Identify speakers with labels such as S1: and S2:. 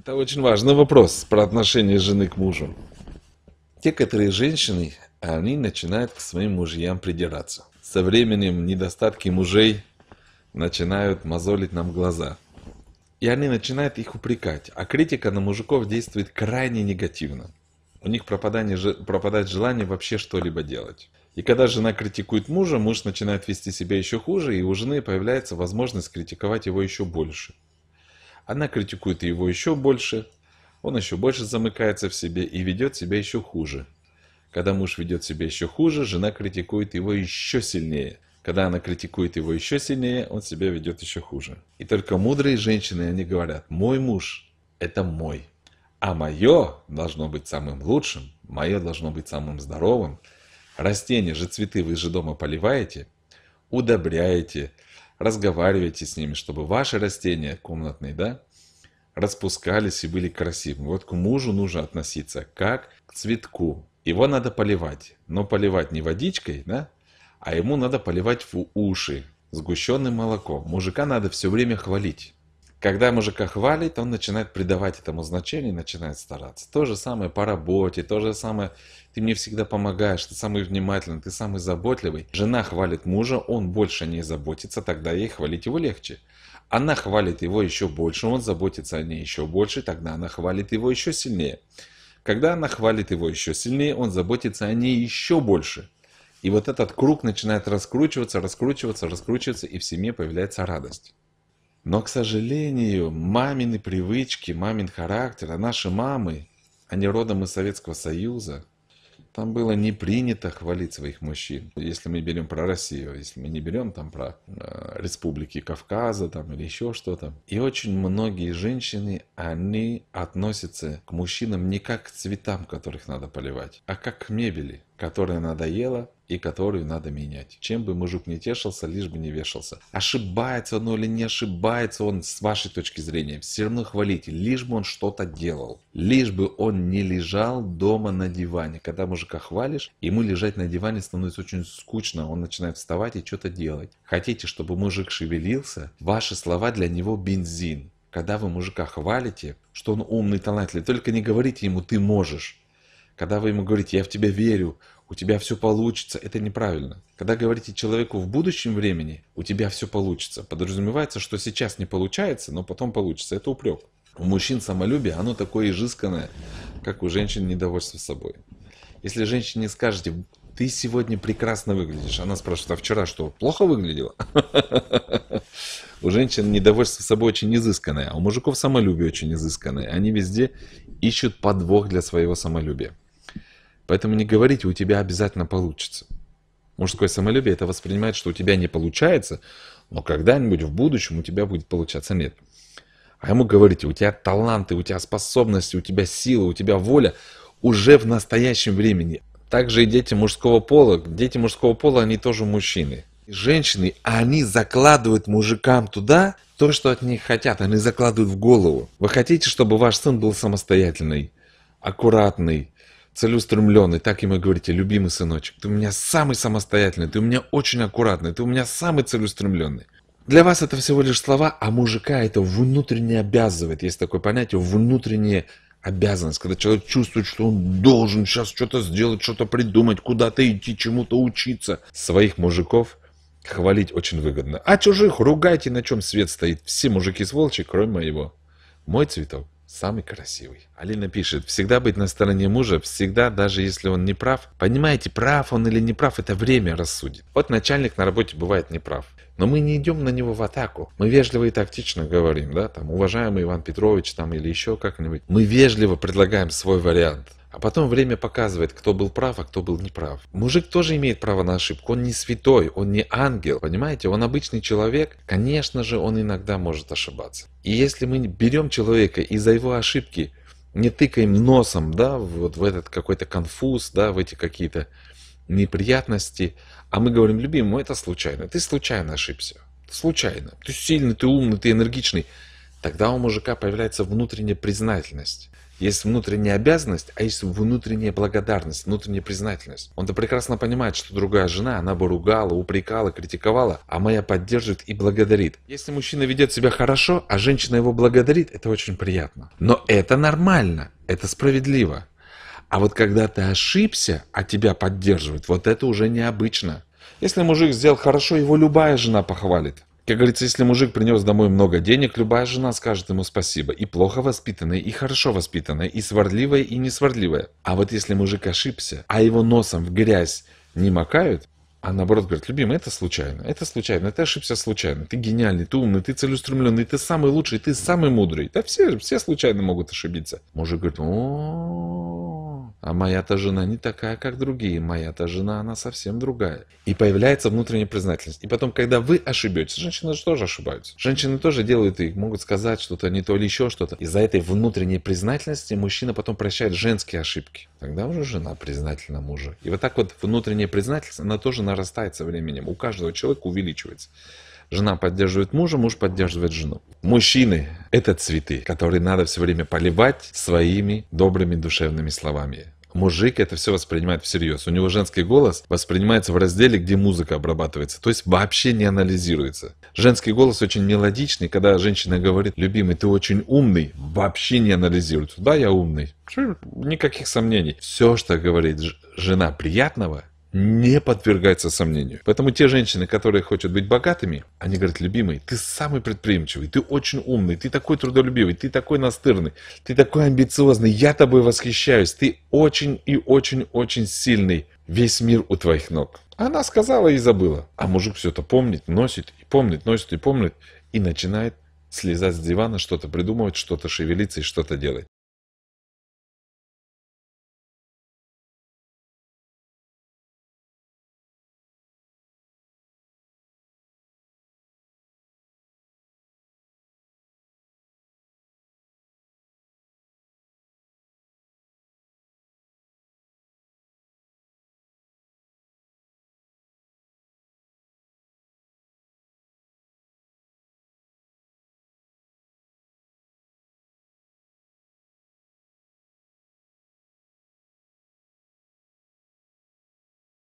S1: Это очень важный вопрос про отношение жены к мужу. Некоторые женщины, они начинают к своим мужьям придираться. Со временем недостатки мужей начинают мозолить нам глаза. И они начинают их упрекать. А критика на мужиков действует крайне негативно. У них пропадание, пропадает желание вообще что-либо делать. И когда жена критикует мужа, муж начинает вести себя еще хуже, и у жены появляется возможность критиковать его еще больше. Она критикует его еще больше, он еще больше замыкается в себе и ведет себя еще хуже. Когда муж ведет себя еще хуже, жена критикует его еще сильнее. Когда она критикует его еще сильнее, он себя ведет еще хуже. И только мудрые женщины, они говорят, мой муж – это мой. А мое должно быть самым лучшим, мое должно быть самым здоровым. Растения же, цветы вы же дома поливаете, удобряете – разговаривайте с ними, чтобы ваши растения комнатные, да, распускались и были красивыми. Вот к мужу нужно относиться как к цветку. Его надо поливать, но поливать не водичкой, да, а ему надо поливать в уши сгущенным молоком. Мужика надо все время хвалить. Когда мужика хвалит, он начинает придавать этому значение, и начинает стараться. То же самое по работе, то же самое, ты мне всегда помогаешь, ты самый внимательный, ты самый заботливый. Жена хвалит мужа, он больше не заботится, тогда ей хвалить его легче. Она хвалит его еще больше, он заботится о ней еще больше, тогда она хвалит его еще сильнее. Когда она хвалит его еще сильнее, он заботится о ней еще больше. И вот этот круг начинает раскручиваться, раскручиваться, раскручиваться, и в семье появляется радость. Но, к сожалению, мамины привычки, мамин характер, а наши мамы, они родом из Советского Союза, там было не принято хвалить своих мужчин. Если мы берем про Россию, если мы не берем там про э, республики Кавказа там или еще что-то. И очень многие женщины, они относятся к мужчинам не как к цветам, которых надо поливать, а как к мебели которая надоела и которую надо менять. Чем бы мужик не тешился, лишь бы не вешался. Ошибается он или не ошибается он с вашей точки зрения, все равно хвалите, лишь бы он что-то делал. Лишь бы он не лежал дома на диване. Когда мужика хвалишь, ему лежать на диване становится очень скучно, он начинает вставать и что-то делать. Хотите, чтобы мужик шевелился, ваши слова для него бензин. Когда вы мужика хвалите, что он умный, талантливый, только не говорите ему «ты можешь», когда вы ему говорите, я в тебя верю, у тебя все получится, это неправильно. Когда говорите человеку в будущем времени, у тебя все получится, подразумевается, что сейчас не получается, но потом получится, это упрек. У мужчин самолюбие, оно такое изысканное, как у женщин недовольство собой. Если женщине скажете, ты сегодня прекрасно выглядишь, она спрашивает, а вчера что, плохо выглядела? У женщин недовольство собой очень изысканное, а у мужиков самолюбие очень изысканное. Они везде ищут подвох для своего самолюбия. Поэтому не говорите, у тебя обязательно получится. Мужское самолюбие это воспринимает, что у тебя не получается, но когда-нибудь в будущем у тебя будет получаться. Нет. А ему говорите, у тебя таланты, у тебя способности, у тебя силы, у тебя воля уже в настоящем времени. Также и дети мужского пола. Дети мужского пола, они тоже мужчины. И женщины, они закладывают мужикам туда то, что от них хотят. Они закладывают в голову. Вы хотите, чтобы ваш сын был самостоятельный, аккуратный, целеустремленный, так ему и говорите, любимый сыночек, ты у меня самый самостоятельный, ты у меня очень аккуратный, ты у меня самый целеустремленный. Для вас это всего лишь слова, а мужика это внутренне обязывает. Есть такое понятие внутренняя обязанность, когда человек чувствует, что он должен сейчас что-то сделать, что-то придумать, куда-то идти, чему-то учиться. Своих мужиков хвалить очень выгодно. А чужих ругайте, на чем свет стоит. Все мужики сволочи, кроме моего. Мой цветок самый красивый. Алина пишет, всегда быть на стороне мужа, всегда, даже если он не прав. Понимаете, прав он или не прав, это время рассудит. Вот начальник на работе бывает не прав. Но мы не идем на него в атаку. Мы вежливо и тактично говорим, да, там, уважаемый Иван Петрович, там, или еще как-нибудь. Мы вежливо предлагаем свой вариант. А потом время показывает, кто был прав, а кто был неправ. Мужик тоже имеет право на ошибку. Он не святой, он не ангел. Понимаете, он обычный человек. Конечно же, он иногда может ошибаться. И если мы берем человека и за его ошибки не тыкаем носом, да, вот в этот какой-то конфуз, да, в эти какие-то неприятности, а мы говорим, любимому, это случайно. Ты случайно ошибся. Случайно. Ты сильный, ты умный, ты энергичный. Тогда у мужика появляется внутренняя признательность. Есть внутренняя обязанность, а есть внутренняя благодарность, внутренняя признательность. Он-то прекрасно понимает, что другая жена, она бы ругала, упрекала, критиковала, а моя поддерживает и благодарит. Если мужчина ведет себя хорошо, а женщина его благодарит, это очень приятно. Но это нормально, это справедливо. А вот когда ты ошибся, а тебя поддерживают, вот это уже необычно. Если мужик сделал хорошо, его любая жена похвалит. Как говорится, если мужик принес домой много денег, любая жена скажет ему спасибо. И плохо воспитанная, и хорошо воспитанная, и сварливая, и не сварливая. А вот если мужик ошибся, а его носом в грязь не макают, а наоборот говорит, любимый, это случайно, это случайно, ты ошибся случайно, ты гениальный, ты умный, ты целеустремленный, ты самый лучший, ты самый мудрый. Да все, все случайно могут ошибиться. Мужик говорит, о а моя-то жена не такая, как другие. Моя-то жена, она совсем другая. И появляется внутренняя признательность. И потом, когда вы ошибетесь, женщины же тоже ошибаются. Женщины тоже делают и могут сказать что-то не то или еще что-то. Из-за этой внутренней признательности мужчина потом прощает женские ошибки. Тогда уже жена признательна мужу. И вот так вот внутренняя признательность, она тоже нарастает со временем. У каждого человека увеличивается. Жена поддерживает мужа, муж поддерживает жену. Мужчины, это цветы, которые надо все время поливать своими добрыми душевными словами. Мужик это все воспринимает всерьез. У него женский голос воспринимается в разделе, где музыка обрабатывается, то есть вообще не анализируется. Женский голос очень мелодичный, когда женщина говорит, любимый, ты очень умный, вообще не анализируется. Да, я умный. Никаких сомнений. Все, что говорит жена приятного, не подвергается сомнению. Поэтому те женщины, которые хотят быть богатыми, они говорят, любимый, ты самый предприимчивый, ты очень умный, ты такой трудолюбивый, ты такой настырный, ты такой амбициозный, я тобой восхищаюсь, ты очень и очень-очень сильный, весь мир у твоих ног. Она сказала и забыла. А мужик все это помнит, носит, и помнит, носит, и помнит, и начинает слезать с дивана, что-то придумывать, что-то шевелиться и что-то делать.